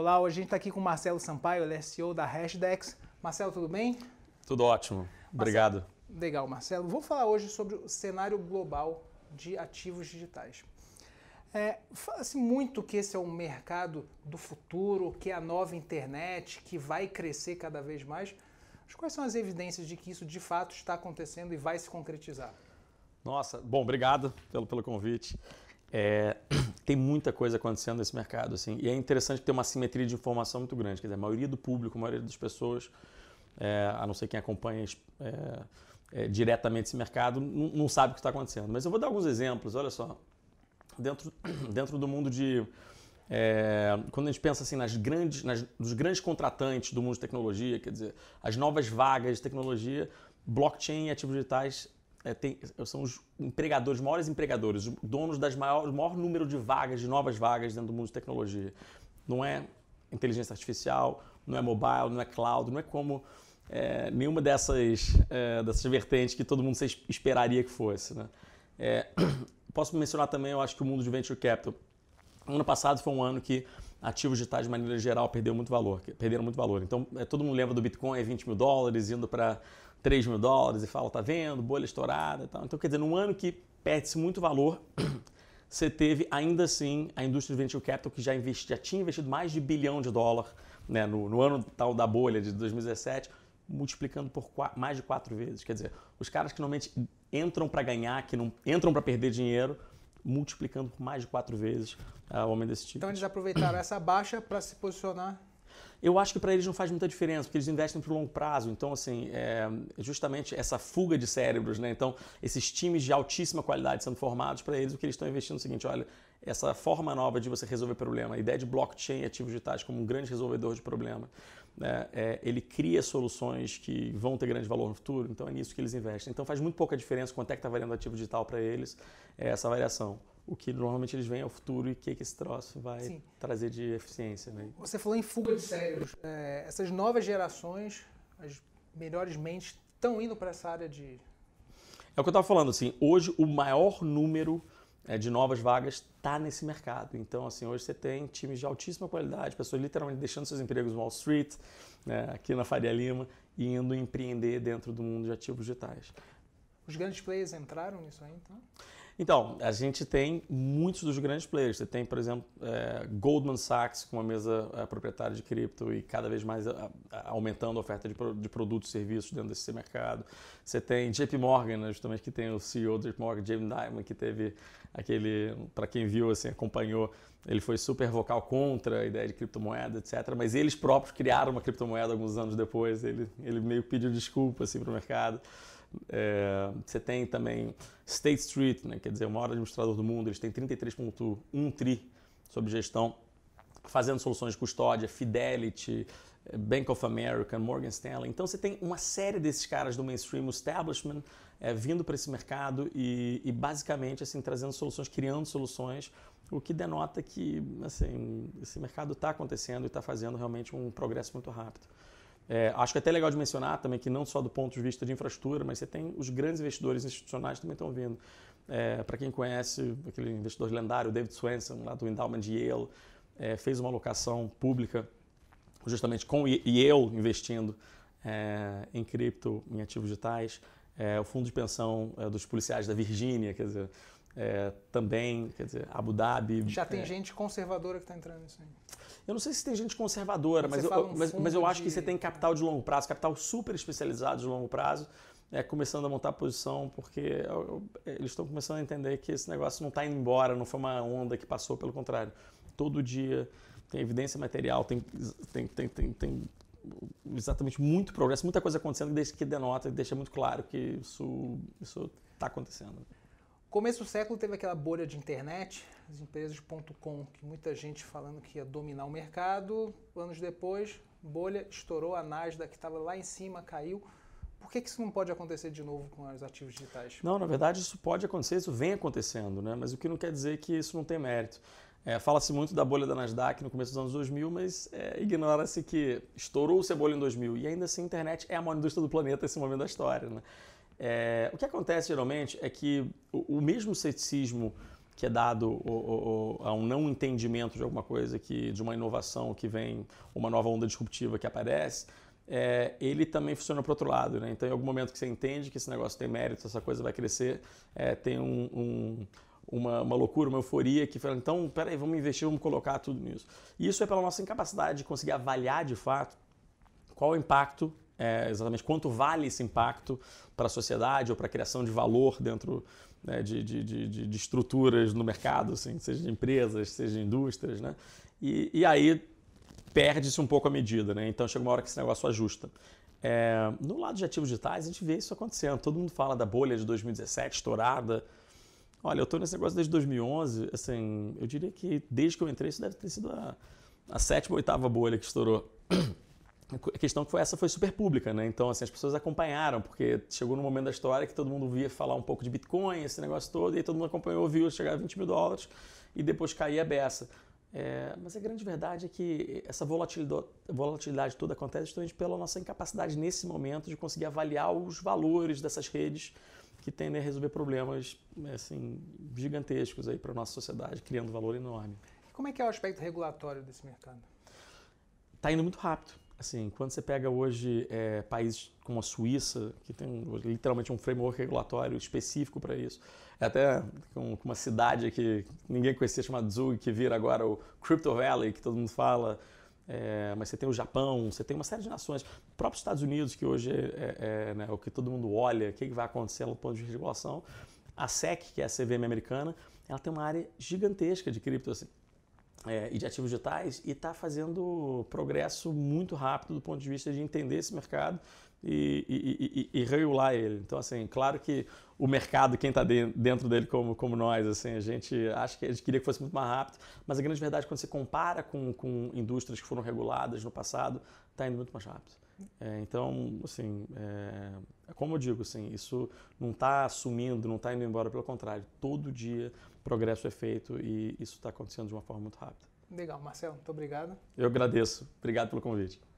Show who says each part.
Speaker 1: Olá, hoje a gente está aqui com o Marcelo Sampaio, ele é CEO da Hashdex. Marcelo, tudo bem?
Speaker 2: Tudo ótimo, obrigado.
Speaker 1: legal, Marcelo. Vou falar hoje sobre o cenário global de ativos digitais. É, Fala-se assim, muito que esse é um mercado do futuro, que é a nova internet, que vai crescer cada vez mais. Mas quais são as evidências de que isso de fato está acontecendo e vai se concretizar?
Speaker 2: Nossa, bom, obrigado pelo, pelo convite. É, tem muita coisa acontecendo nesse mercado, assim. E é interessante ter uma simetria de informação muito grande. Quer dizer, a maioria do público, a maioria das pessoas, é, a não ser quem acompanha é, é, diretamente esse mercado, não, sabe o que está acontecendo. Mas eu vou dar alguns exemplos, olha só. Dentro, dentro do mundo de... É, quando a gente pensa assim nas grandes, nas, nos grandes contratantes do mundo de tecnologia, quer dizer, as novas vagas de tecnologia, blockchain e ativos digitais é, tem, são os empregadores, os maiores empregadores, os donos das maiores, maior número de vagas, de novas vagas dentro do mundo de tecnologia. Não é inteligência artificial, não é mobile, não é cloud, não é como é, nenhuma dessas, é, dessas vertentes que todo mundo esperaria que fosse. Né? É, posso mencionar também, eu acho que o mundo de venture capital. Ano passado foi um ano que ativos digitais de maneira geral perderam muito valor, perderam muito valor. Então, é, todo mundo lembra do Bitcoin, é 20 mil dólares, indo para 3 mil dólares e fala, tá vendo, bolha estourada e tal. Então, quer dizer, num ano que perde-se muito valor, você teve ainda assim a indústria de venture capital que já, investi, já tinha investido mais de bilhão de dólar né, no, no, ano tal da bolha de 2017, multiplicando por mais de quatro vezes. Quer dizer, os caras que normalmente entram para ganhar, que não entram para perder dinheiro, multiplicando por mais de quatro vezes uh, o aumento desse tipo. Então eles aproveitaram essa
Speaker 1: baixa para se posicionar
Speaker 2: eu acho que para eles não faz muita diferença, porque eles investem para o longo prazo. Então, assim, é, é justamente essa fuga de cérebros, né? Então, esses times de altíssima qualidade sendo formados, para eles o que eles estão investindo é o seguinte: olha, essa forma nova de você resolver problema, a ideia de blockchain e ativos digitais como um grande resolvedor de problema, né? É, ele cria soluções que vão ter grande valor no futuro, então é nisso que eles investem. Então faz muito pouca diferença quanto é que está valendo o ativo digital para eles, é essa variação o que normalmente eles veem é o futuro e o que, que esse troço vai Sim. trazer de eficiência. Né? Você
Speaker 1: falou em fuga de cérebros. É, essas novas gerações, as melhores mentes, estão indo para essa área de.
Speaker 2: É o que eu estava falando, assim, hoje o maior número é, de novas vagas está nesse mercado. Então, assim, hoje você tem times de altíssima qualidade, pessoas literalmente deixando seus empregos no Wall Street, né, aqui na Faria Lima, e indo empreender dentro do mundo de ativos digitais.
Speaker 1: Os grandes players entraram nisso aí, então?
Speaker 2: Então, a gente tem muitos dos grandes players. Você tem, por exemplo, é, Goldman Sachs, com uma mesa é, proprietária de cripto e cada vez mais é, a, a, aumentando a oferta de, de, produtos e serviços dentro desse mercado. Você tem JP Morgan, né, justamente que tem o CEO do JP Morgan, Jamie Dimon, que teve aquele, para quem viu, assim, acompanhou, ele foi super vocal contra a ideia de criptomoeda, etc. Mas eles próprios criaram uma criptomoeda alguns anos depois. Ele, ele meio pediu desculpa assim, para o mercado. É, você tem também State Street, né, quer dizer, o maior administrador do mundo, eles têm 33,1 tri sobre gestão, fazendo soluções de custódia, Fidelity, é, Bank of America, Morgan Stanley. Então você tem uma série desses caras do mainstream establishment é, vindo para esse mercado e, e, basicamente assim trazendo soluções, criando soluções, o que denota que assim, esse mercado está acontecendo e está fazendo realmente um progresso muito rápido. É, acho que é até legal de mencionar também que não só do ponto de vista de infraestrutura, mas você tem os grandes investidores institucionais também estão vindo. É, Para quem conhece aquele investidor lendário, David Swenson, lá do Endowment de Yale, é, fez uma alocação pública justamente com Yale investindo é, em cripto, em ativos digitais. É, o fundo de pensão é, dos policiais da Virgínia, quer dizer, é, também, quer dizer, Abu Dhabi. Já tem é...
Speaker 1: gente conservadora que está entrando nisso aí.
Speaker 2: Eu não sei se tem gente conservadora, mas eu, um mas, mas eu, acho que você tem capital de longo prazo, capital super especializado de longo prazo, é, começando a montar posição, porque eu, é eu, é, eles estão começando a entender que esse negócio não está indo embora, não foi uma onda que passou, pelo contrário. Todo dia tem evidência material, tem, tem, tem, tem, tem exatamente muito progresso, muita coisa acontecendo que, que denota e deixa muito claro que isso está acontecendo.
Speaker 1: Começo do século teve aquela bolha de internet, as empresas de ponto .com, que muita gente falando que ia dominar o mercado. Anos depois, bolha estourou, a Nasdaq que estava lá em cima caiu. Por que, que isso não pode acontecer de novo com os ativos digitais? Não, na verdade
Speaker 2: isso pode acontecer, isso vem acontecendo, né? mas o que não quer dizer que isso não tem mérito. É, Fala-se muito da bolha da Nasdaq no começo dos anos 2000, mas é, ignora-se que estourou-se a bolha em 2000 e ainda assim a internet é a maior indústria do planeta nesse momento da história. Né? É, o que acontece geralmente é que o, o mesmo ceticismo que é dado o, o, a um não entendimento de alguma coisa, que de uma inovação que vem, uma nova onda disruptiva que aparece, é, ele também funciona para outro lado. Né? Então, em algum momento que você entende que esse negócio tem mérito, essa coisa vai crescer, é, tem um, um uma, uma, loucura, uma euforia que fala, então, peraí, vamos investir, vamos colocar tudo nisso. E isso é pela nossa incapacidade de conseguir avaliar de fato qual o impacto é, exatamente quanto vale esse impacto para a sociedade ou para a criação de valor dentro né, de, de, de, de, estruturas no mercado, assim, seja de empresas, seja de indústrias, né? E, e aí perde-se um pouco a medida, né? Então chega uma hora que esse negócio ajusta. É, no lado de ativos digitais, a gente vê isso acontecendo. Todo mundo fala da bolha de 2017 estourada. Olha, eu estou nesse negócio desde 2011. Assim, eu diria que desde que eu entrei, isso deve ter sido a, a sétima ou oitava bolha que estourou a questão que foi essa foi super pública, né? Então, assim, as pessoas acompanharam, porque chegou no momento da história que todo mundo via falar um pouco de Bitcoin, esse negócio todo, e aí todo mundo acompanhou, viu chegar a 20 mil dólares e depois cair a beça. É, mas a grande verdade é que essa volatilidade, volatilidade toda acontece justamente pela nossa incapacidade nesse momento de conseguir avaliar os valores dessas redes que tendem a resolver problemas assim, gigantescos aí para a nossa sociedade, criando valor enorme.
Speaker 1: como é que é o aspecto regulatório desse mercado?
Speaker 2: Está indo muito rápido assim, quando você pega hoje é, países como a Suíça, que tem literalmente um framework regulatório específico para isso, é até com, uma cidade que ninguém conhecia chamada Zug, que vira agora o Crypto Valley, que todo mundo fala, é, mas você tem o Japão, você tem uma série de nações, o próprio Estados Unidos, que hoje é, é, é né, o que todo mundo olha, o que vai acontecer no ponto de regulação, a SEC, que é a CVM americana, ela tem uma área gigantesca de cripto, assim é, e de ativos digitais e está fazendo progresso muito rápido do ponto de vista de entender esse mercado e, e, e, e regular ele. Então, assim, claro que o mercado, quem está dentro dele como, como nós, assim, a gente acha que a gente queria que fosse muito mais rápido, mas a grande verdade, quando você compara com, com indústrias que foram reguladas no passado, está indo muito mais rápido. É, então, assim, é, é, como eu digo, assim, isso não está sumindo, não está indo embora, pelo contrário, todo dia progresso é feito e isso está acontecendo de uma forma muito rápida.
Speaker 1: Legal, Marcelo, muito obrigado.
Speaker 2: Eu agradeço, obrigado pelo convite.